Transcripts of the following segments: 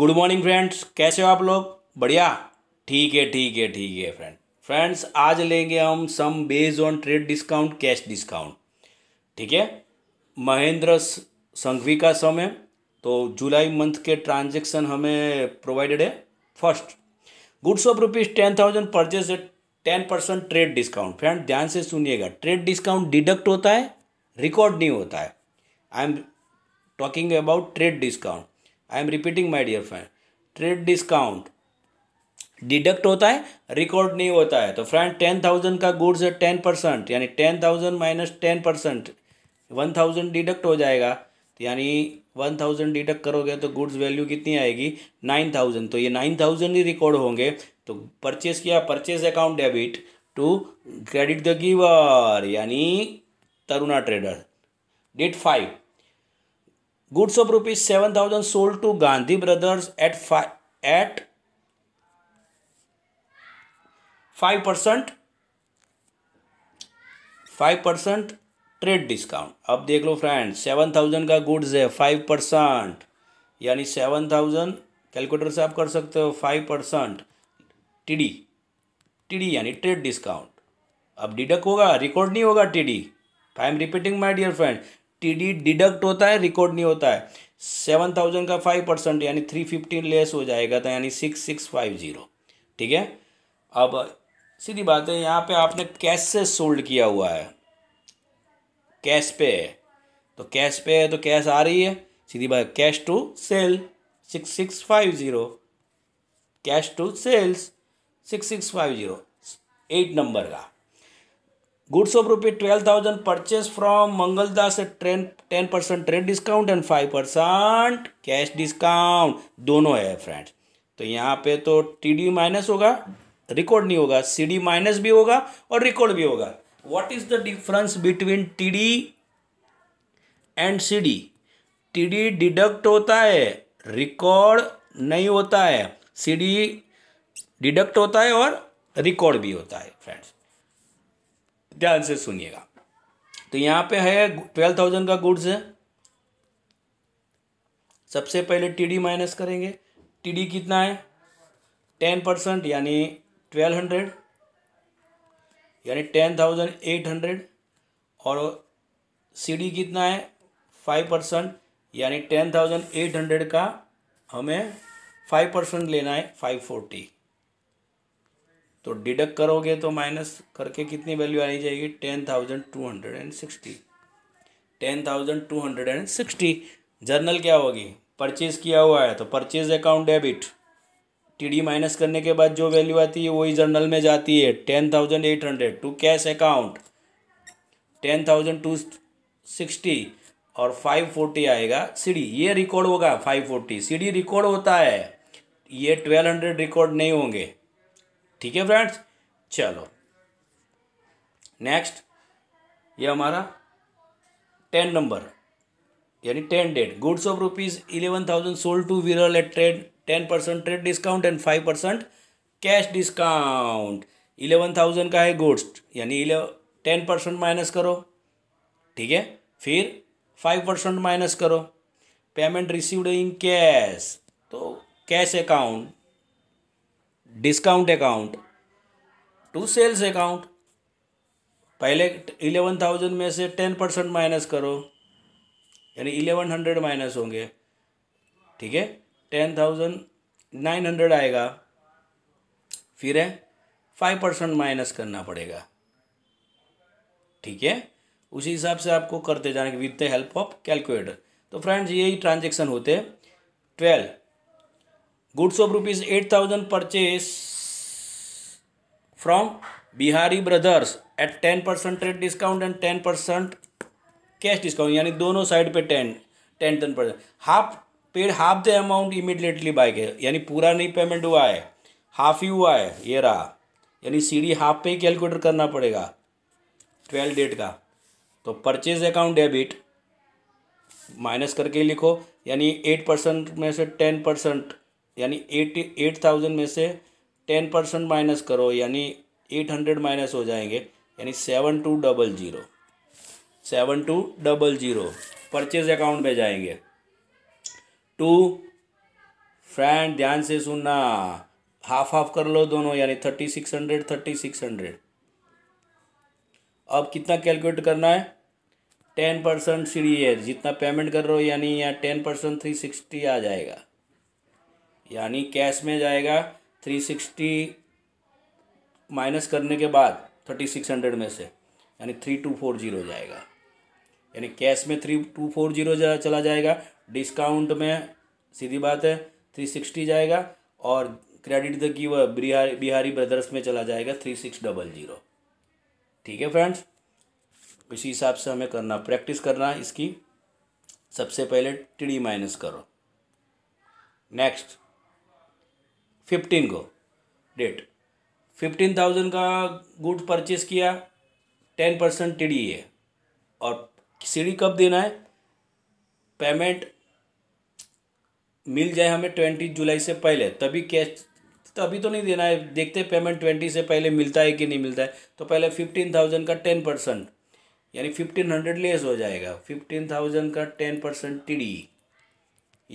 good morning friends कैसे हो आप लोग बढ़िया ठीक है ठीक है ठीक है फ्रेंड फ्रेंड्स आज लेंगे हम some base on trade discount cash discount ठीक है महेंद्र संघवी का सम है तो जुलाई मंथ के ट्रांजेक्शन हमें प्रोवाइडेड है first goods of rupees ten thousand purchase at ten percent trade discount friend ध्यान से सुनिएगा ट्रेड डिस्काउंट डिडक्ट होता है रिकॉर्ड नहीं होता है I am talking about trade discount I am repeating my dear friend trade discount deduct होता है रिकॉर्ड नहीं होता है तो फ्रेंड टेन थाउजेंड का गुड्स है टेन परसेंट यानी ten thousand minus ten percent one thousand deduct हो जाएगा तो यानी वन थाउजेंड डिडक्ट करोगे तो गुड्स वैल्यू कितनी आएगी नाइन थाउजेंड तो ये नाइन थाउजेंड ही रिकॉर्ड होंगे तो परचेज किया purchase account debit to credit the giver यानी Taruna trader date five goods of rupees 7000 sold to gandhi brothers at five at 5% 5% trade discount अब देख लो फ्रेंड सेवन थाउजेंड का गुड्स है फाइव परसेंट यानी सेवन थाउजेंड कैलकुलेटर से आप कर सकते हो फाइव परसेंट टीडी टीडी यानी ट्रेड डिस्काउंट अब डिडक्ट होगा रिकॉर्ड नहीं होगा TD I am repeating my dear friend TD deduct होता है रिकॉर्ड नहीं होता है सेवन थाउजेंड का फाइव परसेंट यानी थ्री फिफ्टी लेस हो जाएगा तो यानी सिक्स सिक्स फाइव जीरो ठीक है अब सीधी बात है यहाँ पे आपने कैश से सोल्ड किया हुआ है कैश पे है तो कैश पे है तो कैश आ रही है सीधी बात cash to sale six six five zero cash to sales six six five zero eight number का goods of rupee twelve thousand purchase from Mangaldas train ten percent trade discount and five percent cash discount दोनों है friends तो यहाँ पे तो T D minus होगा record नहीं होगा सी डी माइनस भी होगा और रिकॉर्ड भी होगा what is the difference between T D and C D T D deduct होता है रिकॉर्ड नहीं होता है सी डी डिडक्ट होता है और रिकॉर्ड भी होता है फ्रेंड्स ध्यान से सुनिएगा तो यहाँ पे है ट्वेल्व थाउजेंड का गुड्स है सबसे पहले टीडी माइनस करेंगे टीडी कितना है टेन परसेंट यानी ट्वेल्व हंड्रेड यानी टेन थाउजेंड एट हंड्रेड और सीडी कितना है फाइव परसेंट यानी टेन थाउजेंड एट हंड्रेड का हमें फाइव परसेंट लेना है फाइव फोर्टी तो डिडक्ट करोगे तो माइनस करके कितनी वैल्यू आनी जाएगी ten thousand two hundred and sixty ten thousand two hundred and sixty journal क्या होगी परचेज किया हुआ है तो purchase account debit TD minus करने के बाद जो वैल्यू आती है वही जर्नल में जाती है ten thousand eight hundred to cash account ten thousand two sixty और फाइव फोर्टी आएगा सीडी ये रिकॉर्ड होगा फाइव फोर्टी सीडी रिकॉर्ड होता है ये ट्वेल्व हंड्रेड रिकॉर्ड नहीं होंगे ठीक है फ्रेंड्स चलो नेक्स्ट ये हमारा टेन नंबर यानी ten date goods of rupees eleven thousand sold to Viral at trade ten percent trade discount and five percent cash discount eleven thousand का है गुड्स यानी टेन परसेंट माइनस करो ठीक है फिर फाइव परसेंट माइनस करो payment received in cash तो cash account discount account to sales account पहले इलेवन थाउजेंड में से टेन परसेंट माइनस करो यानी इलेवन हंड्रेड माइनस होंगे ठीक है टेन थाउजेंड नाइन हंड्रेड आएगा फिर है फाइव परसेंट माइनस करना पड़ेगा ठीक है उसी हिसाब से आपको करते जाने with the help of calculator तो फ्रेंड्स यही ट्रांजेक्शन होते हैं twelve goods of rupees eight thousand rupees from Bihari brothers at ten percent trade discount and ten percent cash discount यानी दोनों साइड पे ten ten ten percent half paid half the amount immediately by के यानी पूरा नहीं payment हुआ है half ही हुआ है ये रहा यानी सीढ़ी हाफ पे ही कैलकुलेट करना पड़ेगा ट्वेल्थ डेट का तो परचेज अकाउंट डेबिट माइनस करके लिखो यानी एट परसेंट में से टेन परसेंट यानी एट एट थाउजेंड में से टेन परसेंट माइनस करो यानी एट हंड्रेड माइनस हो जाएंगे यानी seven two double zero seven two double zero purchase account में जाएंगे टू फ्रेंड ध्यान से सुनना हाफ हाफ कर लो दोनों यानी thirty six hundred thirty six hundred अब कितना कैलकुलेट करना है टेन परसेंट सीढ़ी है जितना पेमेंट कर रहे हो यानी यहाँ टेन परसेंट थ्री सिक्सटी आ जाएगा यानी कैश में जाएगा थ्री सिक्सटी माइनस करने के बाद थर्टी सिक्स हंड्रेड में से यानी थ्री टू फोर जीरो जाएगा यानी कैश में थ्री टू फोर जीरो जा, चला जाएगा डिस्काउंट में सीधी बात है थ्री सिक्सटी जाएगा और credit the key Bihari Bihari brothers में चला जाएगा थ्री सिक्स डबल जीरो ठीक है फ्रेंड्स इसी हिसाब से हमें करना प्रैक्टिस करना इसकी सबसे पहले टी माइनस करो नेक्स्ट फिफ्टीन को डेट फिफ्टीन थाउजेंड का गुड परचेज किया टेन परसेंट टी डी है और सी डी कब देना है पेमेंट मिल जाए हमें ट्वेंटी जुलाई से पहले तभी कैश तभी तो नहीं देना है देखते पेमेंट ट्वेंटी से पहले मिलता है कि नहीं मिलता है तो पहले फिफ्टीन थाउजेंड का टेन परसेंट यानी फिफ्टीन हंड्रेड लेस हो जाएगा फिफ्टीन थाउजेंड का टेन परसेंट टी डी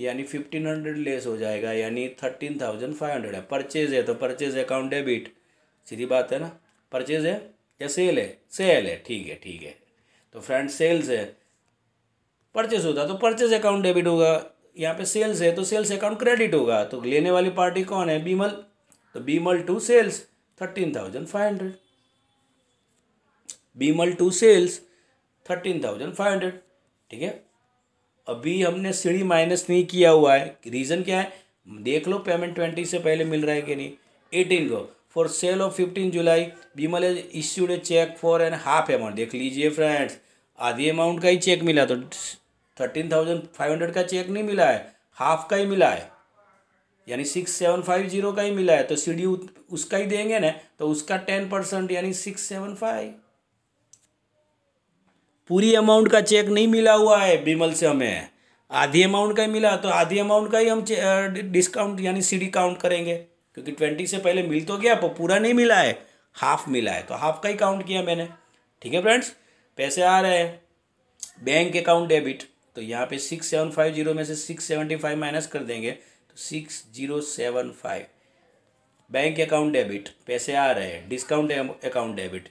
यानी फिफ्टीन हंड्रेड लेस हो जाएगा यानी थर्टीन थाउजेंड फाइव हंड्रेड है परचेज है तो परचेज अकाउंट डेबिट सीधी बात है ना परचेज है या सेल है सेल है ठीक है ठीक है तो फ्रेंड सेल्स है परचेज होता तो परचेज अकाउंट डेबिट होगा यहाँ पे सेल्स है तो सेल्स अकाउंट क्रेडिट होगा तो लेने वाली पार्टी कौन है बीमल तो Bimal to sales thirteen thousand five hundred Bimal to sales thirteen thousand five hundred ठीक है अभी हमने सीढ़ी माइनस नहीं किया हुआ है रीज़न क्या है देख लो पेमेंट ट्वेंटी से पहले मिल रहा है कि नहीं एटीन को for sale of fifteen July Bimal as issued a cheque for an half amount देख लीजिए फ्रेंड्स आधी अमाउंट का ही चेक मिला तो थर्टीन थाउजेंड फाइव हंड्रेड का चेक नहीं मिला है हाफ का ही मिला है यानी सिक्स सेवन फाइव जीरो का ही मिला है तो सी डी उसका ही देंगे ना तो उसका टेन परसेंट यानी सिक्स सेवन फाइव पूरी अमाउंट का चेक नहीं मिला हुआ है बिमल से हमें आधी अमाउंट का ही मिला तो आधी अमाउंट का ही हम डिस्काउंट यानी सीडी काउंट करेंगे क्योंकि ट्वेंटी से पहले मिल तो गया पर पूरा नहीं मिला है हाफ मिला है तो हाफ का ही काउंट किया मैंने ठीक है फ्रेंड्स पैसे आ रहे हैं बैंक अकाउंट डेबिट तो यहाँ पे सिक्स सेवन फाइव जीरो में से सिक्स सेवेंटी फाइव माइनस कर देंगे तो six zero seven five bank account debit पैसे आ रहे हैं discount account debit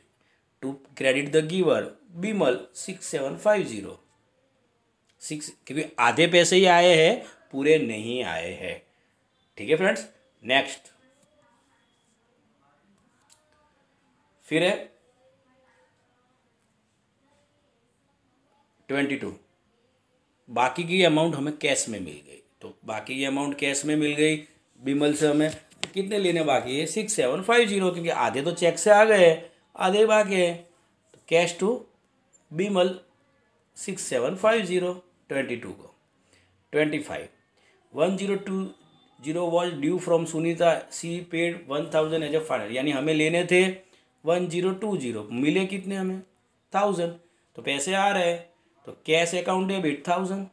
to credit the giver Bimal six seven five zero six क्योंकि आधे पैसे ही आए हैं पूरे नहीं आए हैं ठीक है फ्रेंड्स नेक्स्ट फिर है ट्वेंटी टू बाकी की अमाउंट हमें कैश में मिल गई तो बाकी की अमाउंट कैश में मिल गई बिमल से हमें कितने लेने बाकी है सिक्स सेवन फाइव जीरो क्योंकि आधे तो चेक से आ गए आधे है cash to Bimal six seven five zero twenty two को twenty five one zero two zero was due from Sunita she paid one thousand as a final यानी हमें लेने थे वन जीरो टू जीरो मिले कितने हमें थाउजेंड तो पैसे आ रहे तो cash account debit thousand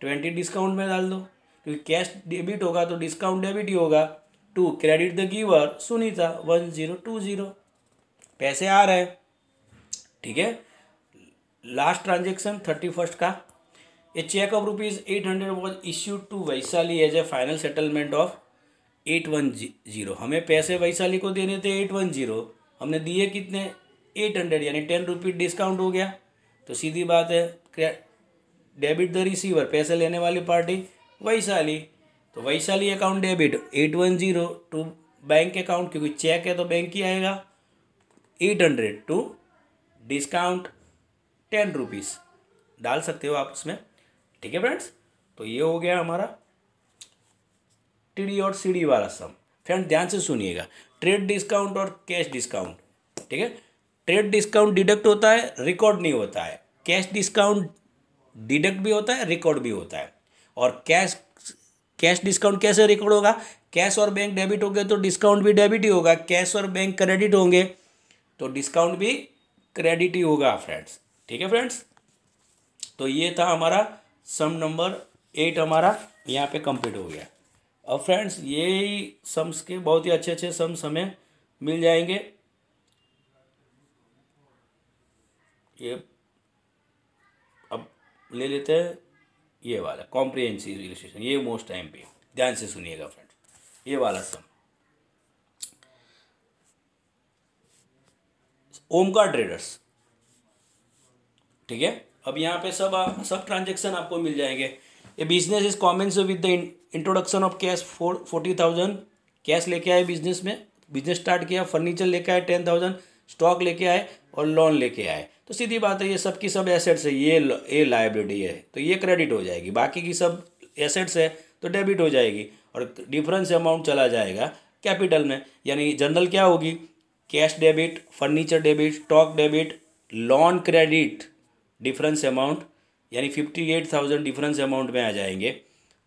twenty discount में डाल दो क्योंकि तो कैश डेबिट होगा तो डिस्काउंट डेबिट ही होगा to credit the giver Sunita one zero two zero पैसे आ रहे हैं ठीक है लास्ट ट्रांजेक्शन थर्टी फर्स्ट का a cheque of rupees eight hundred was issued to Vaishali as a final settlement of eight one zero हमें पैसे वैशाली को देने थे एट वन जीरो हमने दिए कितने एट हंड्रेड यानी टेन रुपीज डिस्काउंट हो गया तो सीधी बात है डेबिट द रिसीवर पैसे लेने वाली पार्टी वैशाली तो Vaishali account debit eight one zero to bank account क्योंकि चेक है तो बैंक ही आएगा eight hundred to discount ten rupees डाल सकते हो आप उसमें ठीक है फ्रेंड्स तो ये हो गया हमारा टीडी और सीडी वाला सम फ्रेंड ध्यान से सुनिएगा ट्रेड डिस्काउंट और कैश डिस्काउंट ठीक है ट्रेड डिस्काउंट डिडक्ट होता है रिकॉर्ड नहीं होता है कैश डिस्काउंट डिडक्ट भी होता है रिकॉर्ड भी होता है और कैश कैश डिस्काउंट कैसे रिकॉर्ड होगा कैश और बैंक डेबिट हो गए तो डिस्काउंट भी डेबिट ही होगा कैश और बैंक क्रेडिट होंगे तो डिस्काउंट भी क्रेडिट ही होगा फ्रेंड्स ठीक है फ्रेंड्स तो ये था हमारा सम नंबर एट हमारा यहाँ पे कंप्लीट हो गया अब फ्रेंड्स ही सम्स के बहुत ही अच्छे अच्छे सम्स हमें मिल जाएंगे ये अब ले लेते हैं ये वाला कॉम्प्रिहेंसिव इलेक्ट्रेशन ये मोस्ट टाइम पे ध्यान से सुनिएगा फ्रेंड्स ये वाला सम ओमकार ट्रेडर्स ठीक है अब यहाँ पे सब आ, सब ट्रांजेक्शन आपको मिल जाएंगे a business is commence with the introduction of cash four forty thousand cash लेके आए बिजनेस में बिजनेस स्टार्ट किया फर्नीचर लेके आए टेन थाउजेंड स्टॉक लेके आए और लोन लेके आए तो सीधी बात है ये सब की सब एसेट्स है ये ये लाइबिलिटी है तो ये क्रेडिट हो जाएगी बाकी की सब एसेट्स है तो डेबिट हो जाएगी और डिफरेंस अमाउंट चला जाएगा कैपिटल में यानी जनरल क्या होगी cash debit furniture debit stock debit loan credit difference amount यानी fifty eight thousand difference amount में आ जाएंगे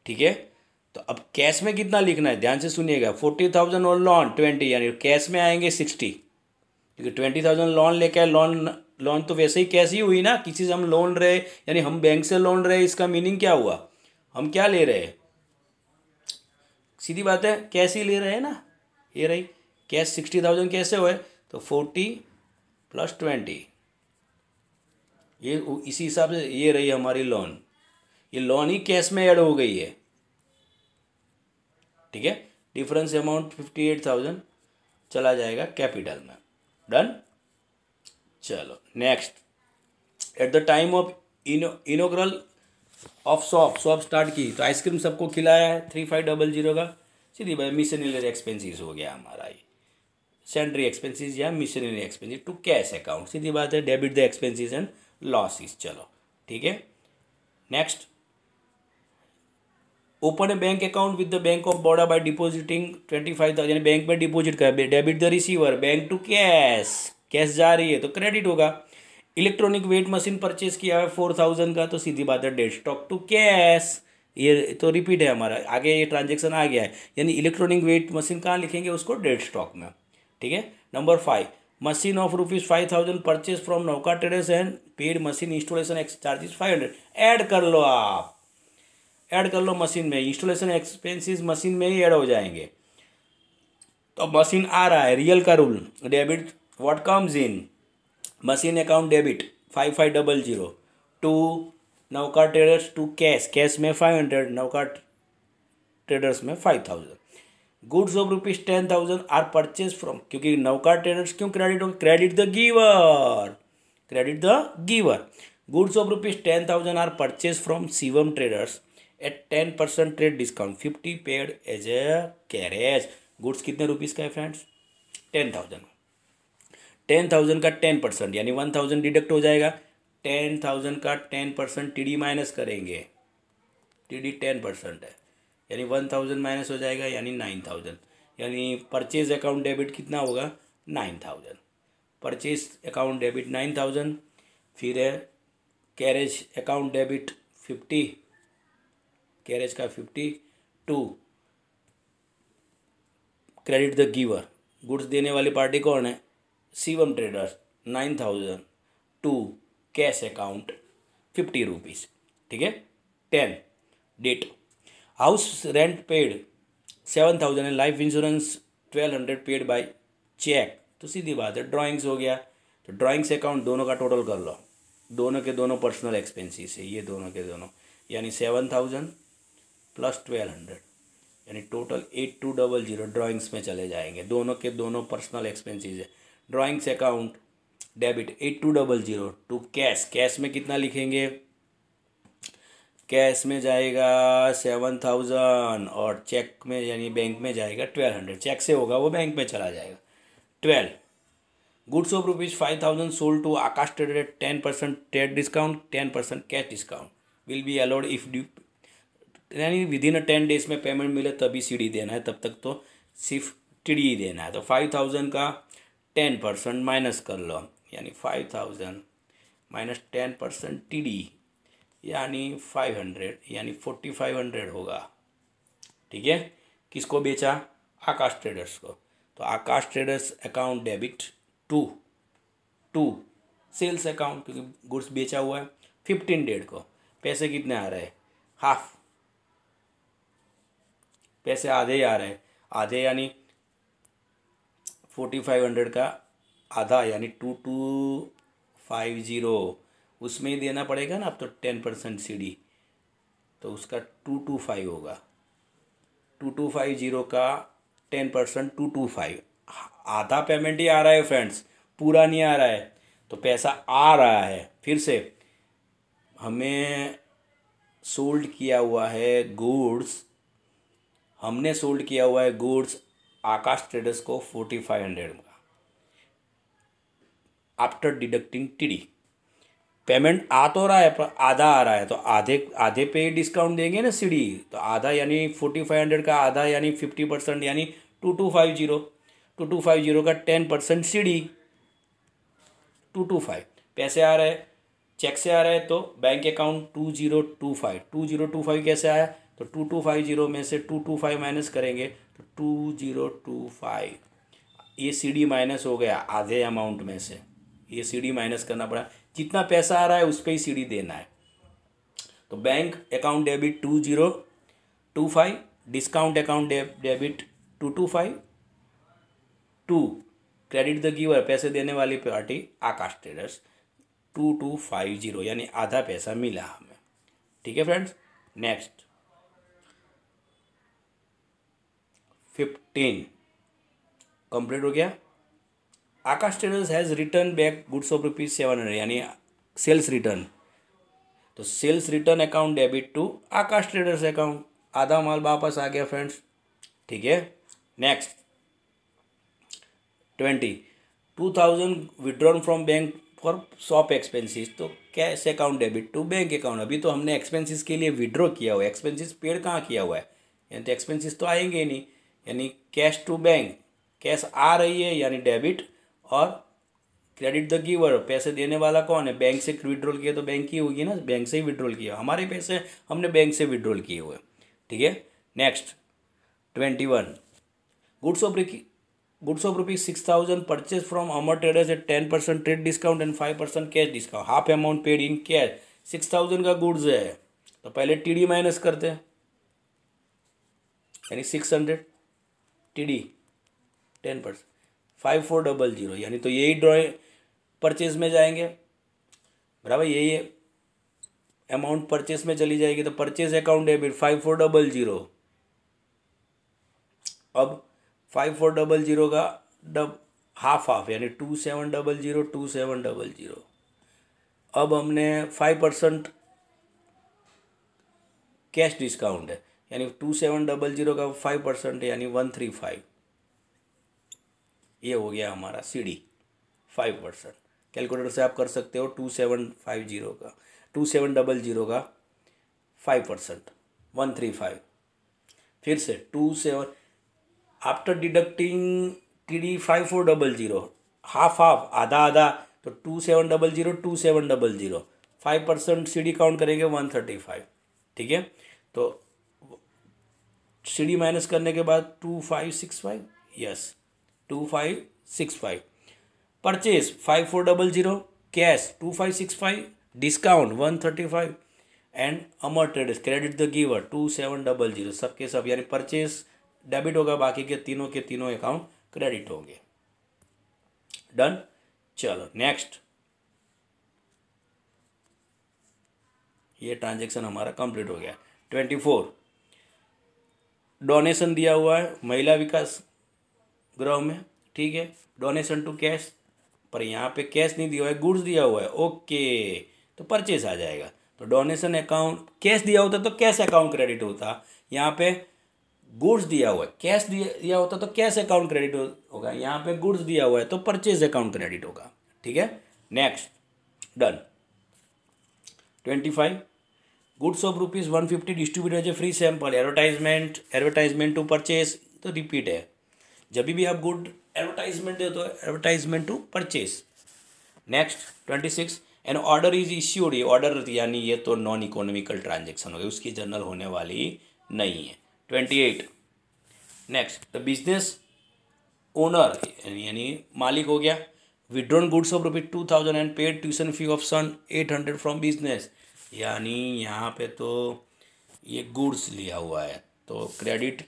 ठीक है तो अब कैश में कितना लिखना है ध्यान से सुनिएगा फोर्टी थाउजेंड और लॉन ट्वेंटी यानी कैश में आएंगे सिक्सटी क्योंकि ट्वेंटी थाउजेंड लोन आए लोन लोन तो वैसे ही कैश ही हुई ना किसी से हम लोन रहे यानी हम बैंक से लोन रहे इसका मीनिंग क्या हुआ हम क्या ले रहे हैं सीधी बात है कैश ही ले रहे हैं ना ये रही कैश सिक्सटी थाउजेंड कैसे हुए तो फोर्टी प्लस ट्वेंटी ये इसी हिसाब से ये रही हमारी लोन ये लोन ही कैश में ऐड हो गई है ठीक है difference amount fifty eight thousand चला जाएगा कैपिटल में डन चलो next at the time of inaugural of shop shop start की तो आइसक्रीम सबको खिलाया है थ्री फाइव डबल जीरो का सीधी भाई मिशन एक्सपेंसिस हो गया हमारा ये सेंडरी एक्सपेंसेस या machinery expenses to cash account सीधी बात है debit the expenses and losses चलो ठीक है next open a bank account with the bank of Baroda by depositing twenty five thousand bank में डिपोजिट कर debit the receiver bank to cash cash जा रही है तो क्रेडिट होगा इलेक्ट्रॉनिक वेट मशीन परचेज किया है फोर थाउजेंड का तो सीधी बात है डेड स्टॉक टू कैश ये तो रिपीट है हमारा आगे ये ट्रांजेक्शन आ गया है यानी इलेक्ट्रॉनिक वेट मशीन कहाँ लिखेंगे उसको डेड स्टॉक में ठीक है number five machine of rupees five thousand purchase from Nauka traders and paid machine installation ex charges five hundred add कर लो आप ऐड कर लो मशीन में इंस्टॉलेशन एक्सपेंसिस मशीन में ही ऐड हो जाएंगे तो मशीन आ रहा है रियल का rule debit what comes in machine account debit five five double zero to Nauka traders to cash cash में फाइव हंड्रेड नौका ट्रेडर्स में five thousand goods of rupees ten thousand are purchase from क्योंकि Naukar traders क्यों credit होंगे credit the giver credit the giver goods of rupees ten thousand are purchase from Shivam traders at ten percent trade discount fifty paid as a carriage goods कितने rupees का है friends ten thousand ten thousand का ten percent यानी one thousand deduct हो जाएगा ten thousand का ten percent T D minus करेंगे T D ten percent है यानी वन थाउजेंड माइनस हो जाएगा यानी नाइन थाउजेंड यानी परचेज अकाउंट डेबिट कितना होगा nine thousand purchase account debit nine thousand फिर है carriage account debit fifty carriage का fifty to credit the giver goods देने वाली पार्टी कौन है Shivam traders nine thousand to cash account fifty rupees ठीक है ten date rent paid paid thousand and life insurance twelve hundred paid by cheque तो सीधी बात है ड्राइंग्स हो गया तो ड्राइंग्स अकाउंट दोनों का टोटल कर लो दोनों के दोनों पर्सनल एक्सपेंसेस है ये दोनों के दोनों यानी seven thousand plus twelve hundred यानी total eight two double zero drawings में चले जाएंगे दोनों के दोनों पर्सनल एक्सपेंसेस है drawings account debit eight two double zero to cash cash में कितना लिखेंगे कैश में जाएगा सेवन थाउजेंड और चेक में यानी बैंक में जाएगा ट्वेल्व हंड्रेड चेक से होगा वो बैंक में चला जाएगा twelve goods of rupees five thousand sold to Aakash trade at ten percent trade discount ten percent cash discount will be allowed if due यानी within a ten days में payment मिले तभी सी डी देना है तब तक तो सिर्फ टी डी देना है तो फाइव थाउजेंड का टेन परसेंट माइनस कर लो यानी five thousand minus ten percent T D यानी फाइव हंड्रेड यानी फोर्टी फाइव हंड्रेड होगा ठीक है किसको बेचा आकाश ट्रेडर्स को तो Aakash traders account debit to to sales account क्योंकि गुड्स बेचा हुआ है फिफ्टीन डेढ़ को पैसे कितने आ रहे हैं हाफ पैसे आधे आ रहे हैं आधे यानी फोर्टी फाइव हंड्रेड का आधा यानी टू टू फाइव ज़ीरो उसमें ही देना पड़ेगा ना आप तो टेन परसेंट सी डी तो उसका टू टू फाइव होगा टू टू फाइव जीरो का ten percent two two five आधा पेमेंट ही आ रहा है फ्रेंड्स पूरा नहीं आ रहा है तो पैसा आ रहा है फिर से हमें सोल्ड किया हुआ है गुड्स हमने सोल्ड किया हुआ है गुड्स आकाश ट्रेडर्स को फोर्टी फाइव हंड्रेड का आफ्टर डिडक्टिंग टीडी पेमेंट आ तो रहा है पर आधा आ रहा है तो आधे आधे पे डिस्काउंट देंगे ना सीढ़ी तो आधा यानी फोर्टी फाइव हंड्रेड का आधा यानी फिफ्टी परसेंट यानी two two five zero two two five zero का ten percent CD two two five पैसे आ रहे चेक से आ रहे तो bank account two zero two five two zero two five कैसे आया तो टू टू फाइव जीरो में से टू टू फाइव माइनस करेंगे तो टू जीरो टू फाइव ये सी डी माइनस हो गया आधे अमाउंट में से ये सी डी माइनस करना पड़ा जितना पैसा आ रहा है उस पर ही सीढ़ी देना है तो bank account debit two zero two five discount account debit to two five to credit the giver पैसे देने वाली party Aakash traders two two five zero यानी आधा पैसा मिला हमें ठीक है फ्रेंड्स नेक्स्ट फिफ्टीन कंप्लीट हो गया Aakash traders has return back goods of rupees seven hundred यानी सेल्स रिटर्न तो sales return account debit to Aakash traders account आधा माल वापस आ गया फ्रेंड्स ठीक है next twenty two thousand withdrawn from bank for shop expenses तो cash account debit to bank account अभी तो हमने एक्सपेंसिस के लिए विड्रॉ किया हुआ है एक्सपेंसिस पेड कहाँ किया हुआ है यानी तो एक्सपेंसिस तो आएंगे ही नहीं यानी कैश टू बैंक कैश आ रही है यानी डेबिट और क्रेडिट द गिवर पैसे देने वाला कौन है बैंक से विड्रॉल किया तो बैंक ही होगी ना बैंक से ही विड्रॉल किया हमारे पैसे हमने बैंक से विड्रॉल किए हुए ठीक है next twenty one goods of goods of rupees six thousand purchase from Amar traders at ten percent trade discount and five percent cash discount half amount paid in cash six thousand का goods है तो पहले T D minus करते हैं यानी six hundred T D ten percent five four double zero यानी तो यही ड्रॉइंग परचेज में जाएंगे बराबर यही अमाउंट परचेज में चली जाएगी तो purchase account debit five four double zero अब फाइव फोर डबल जीरो का डब हाफ हाफ यानी two seven double zero two seven double zero अब हमने फाइव परसेंट कैश डिस्काउंट है यानी टू सेवन डबल जीरो का फाइव परसेंट यानी वन थ्री फाइव ये हो गया हमारा C D five percent calculator से आप कर सकते हो टू सेवन फाइव जीरो का टू सेवन डबल जीरो का five percent one three five फिर से two seven after deducting T D five four double zero half half आधा आधा तो two seven double zero two seven double zero five percent C D count करेंगे one thirty five ठीक है तो C D minus करने के बाद two five six five yes two five six five purchase five four double zero cash two five six five discount one thirty five and Amar traders credit the giver two seven double zero सबके सब यानी purchase debit होगा बाकी के तीनों के तीनों account credit होंगे डन चलो नेक्स्ट ये ट्रांजेक्शन हमारा कंप्लीट हो गया ट्वेंटी फोर डोनेशन दिया हुआ है महिला विकास ग्रह में ठीक है डोनेशन टू कैश पर यहाँ पे कैश नहीं दिया हुआ है गुड्स दिया हुआ है ओके तो परचेस आ जाएगा तो डोनेशन अकाउंट कैश दिया होता तो कैश अकाउंट क्रेडिट होता यहाँ पे गुड्स दिया हुआ है कैश दिया होता तो कैश अकाउंट क्रेडिट होगा यहाँ पे गुड्स दिया हुआ है तो परचेज अकाउंट क्रेडिट होगा ठीक है next done twenty five goods of rupees one fifty distribute हो free sample advertisement advertisement to purchase तो रिपीट है जब भी आप गुड एडवर्टाइजमेंट दे तो advertisement to purchase next twenty six an order is issued ये ऑर्डर यानी ये तो नॉन इकोनॉमिकल ट्रांजेक्शन हो गई उसकी जनरल होने वाली नहीं है twenty eight next the business owner यानी मालिक हो गया withdrawn goods of rupees two thousand and paid tuition fee of son eight hundred from business यानी यहाँ पे तो ये गुड्स लिया हुआ है तो क्रेडिट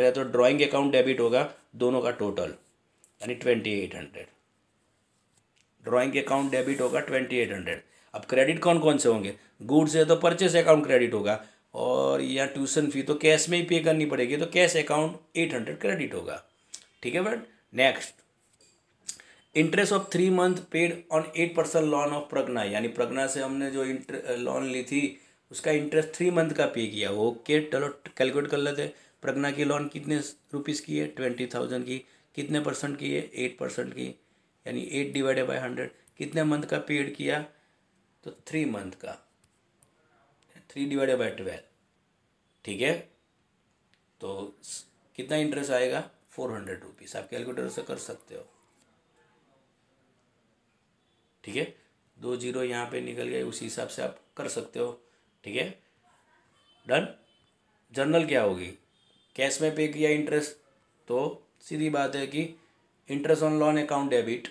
पहले तो ड्राइंग अकाउंट डेबिट होगा दोनों का टोटल यानी twenty eight hundred drawing account debit होगा ट्वेंटी एट हंड्रेड अब क्रेडिट कौन कौन से होंगे गुड्स है तो परचेस अकाउंट क्रेडिट होगा और या ट्यूशन फी तो कैश में ही पे करनी पड़ेगी तो cash account eight hundred credit होगा ठीक है but next interest of three month paid on eight percent loan of Pragna यानी प्रगना से हमने जो लोन ली थी उसका इंटरेस्ट थ्री मंथ का पे किया ओके चलो कैलकुलेट कर लेते हैं प्रगना की लोन कितने रुपीज़ की है ट्वेंटी थाउजेंड की कितने परसेंट की है एट परसेंट की यानी एट डिवाइडेड बाई हंड्रेड कितने मंथ का पेड किया तो थ्री मंथ का थ्री डिवाइडेड बाई ट्वेल्व ठीक है तो कितना इंटरेस्ट आएगा फोर हंड्रेड रुपीज़ आप कैलकुलेटर से कर सकते हो ठीक है दो जीरो यहाँ पे निकल गए उसी हिसाब से आप कर सकते हो ठीक है डन जनरल क्या होगी कैश में पे किया इंटरेस्ट तो सीधी बात है कि interest on loan account debit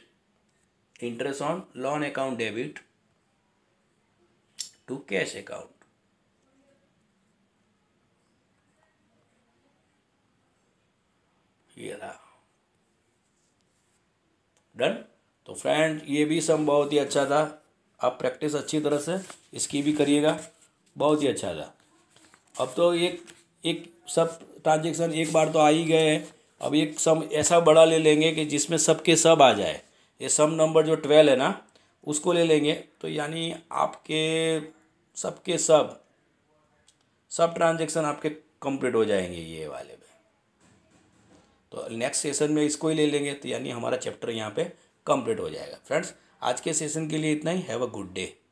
interest on loan account debit to cash account ये रहा डन तो फ्रेंड ये भी सम बहुत ही अच्छा था आप प्रैक्टिस अच्छी तरह से इसकी भी करिएगा बहुत ही अच्छा था अब तो एक एक सब ट्रांजेक्शन एक बार तो आ ही गए हैं अब एक सम ऐसा बड़ा ले लेंगे कि जिसमें सब के सब आ जाए ये सम नंबर जो ट्वेल्व है ना उसको ले लेंगे तो यानी आपके सबके सब सब ट्रांजेक्शन आपके कंप्लीट हो जाएंगे ये वाले में तो नेक्स्ट सेशन में इसको ही ले लेंगे तो यानी हमारा चैप्टर यहाँ पे कंप्लीट हो जाएगा फ्रेंड्स आज के सेशन के लिए इतना ही हैव अ गुड डे